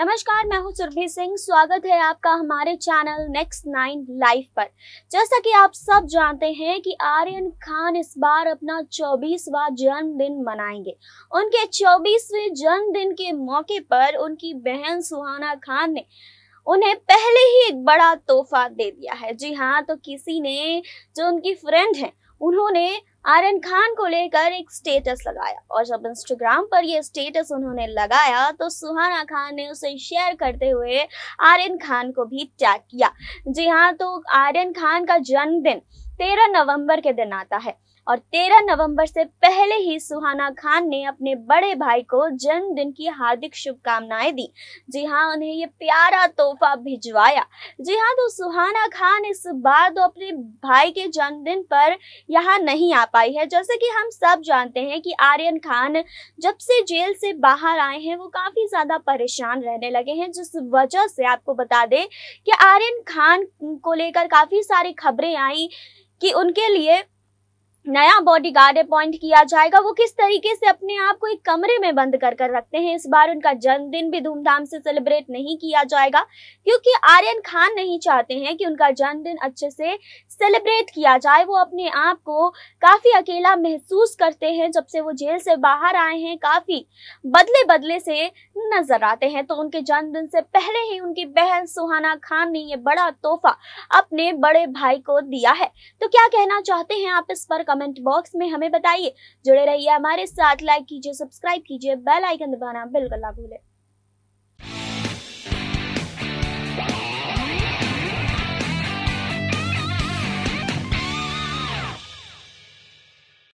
नमस्कार मैं हूं सुरभि सिंह स्वागत है आपका हमारे चैनल नेक्स्ट नाइन लाइफ पर जैसा कि आप सब जानते हैं कि आर्यन खान इस बार अपना 24वां जन्मदिन मनाएंगे उनके 24वें जन्मदिन के मौके पर उनकी बहन सुहाना खान ने उन्हें पहले ही एक बड़ा तोहफा दे दिया है जी हाँ तो किसी ने जो उनकी फ्रेंड है उन्होंने आर्यन खान को लेकर एक स्टेटस लगाया और जब इंस्टाग्राम पर यह स्टेटस उन्होंने लगाया तो सुहाना खान ने उसे शेयर करते हुए आर्यन खान को भी टैग किया जी हाँ तो आर्यन खान का जन्मदिन तेरह नवंबर के दिन आता है और 13 नवंबर से पहले ही सुहाना खान ने अपने बड़े भाई को जन्मदिन की हार्दिक शुभकामनाएं दी जी हाँ उन्हें ये प्यारा तोहफा भिजवाया जी हाँ तो सुहाना खान इस बार तो अपने भाई के जन्मदिन पर यहाँ नहीं आ पाई है जैसे कि हम सब जानते हैं कि आर्यन खान जब से जेल से बाहर आए हैं वो काफी ज्यादा परेशान रहने लगे हैं जिस वजह से आपको बता दें कि आर्यन खान को लेकर काफी सारी खबरें आई कि उनके लिए नया बॉडीगार्ड अपॉइंट किया जाएगा वो किस तरीके से अपने आप को एक कमरे में बंद कर कर रखते हैं इस बार उनका जन्मदिन भी धूमधाम से सेलिब्रेट नहीं किया जाएगा क्योंकि आर्यन खान नहीं चाहते हैं कि उनका जन्मदिन अच्छे से सेलिब्रेट किया जाए वो अपने आप को काफ़ी अकेला महसूस करते हैं जब से वो जेल से बाहर आए हैं काफ़ी बदले बदले से नजर आते हैं तो उनके जन्मदिन से पहले ही उनकी बहन सुहाना खान ने ये बड़ा तोहफा अपने बड़े भाई को दिया है तो क्या कहना चाहते हैं आप इस पर कमेंट बॉक्स में हमें बताइए जुड़े रहिए हमारे साथ लाइक कीजिए सब्सक्राइब कीजिए बेल आइकन दबाना बिल्कुल ना भूलें